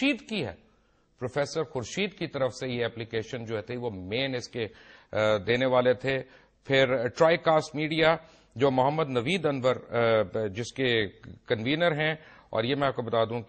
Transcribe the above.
खुर्शीद की है प्रोफेसर खुर्शीद की तरफ से ये एप्लीकेशन जो थी वो मेन इसके देने वाले थे फिर ट्राई कास्ट मीडिया जो मोहम्मद नवीद अनवर जिसके कन्वीनर हैं और ये मैं आपको बता दूं